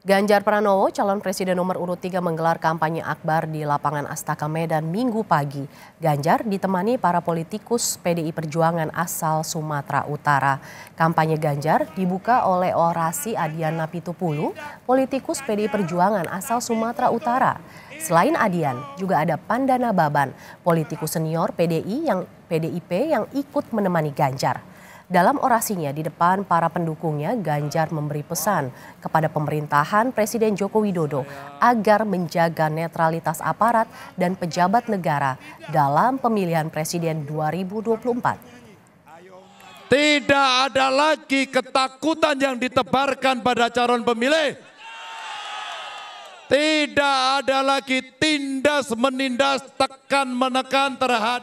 Ganjar Pranowo, calon presiden nomor urut 3 menggelar kampanye akbar di lapangan Astaka Medan minggu pagi. Ganjar ditemani para politikus PDI Perjuangan asal Sumatera Utara. Kampanye Ganjar dibuka oleh orasi Adian Napitupulu, politikus PDI Perjuangan asal Sumatera Utara. Selain Adian, juga ada Pandana Baban, politikus senior PDI yang PDIP yang ikut menemani Ganjar. Dalam orasinya di depan para pendukungnya, Ganjar memberi pesan kepada pemerintahan Presiden Joko Widodo agar menjaga netralitas aparat dan pejabat negara dalam pemilihan Presiden 2024. Tidak ada lagi ketakutan yang ditebarkan pada calon pemilih. Tidak ada lagi tindas menindas tekan menekan terhadap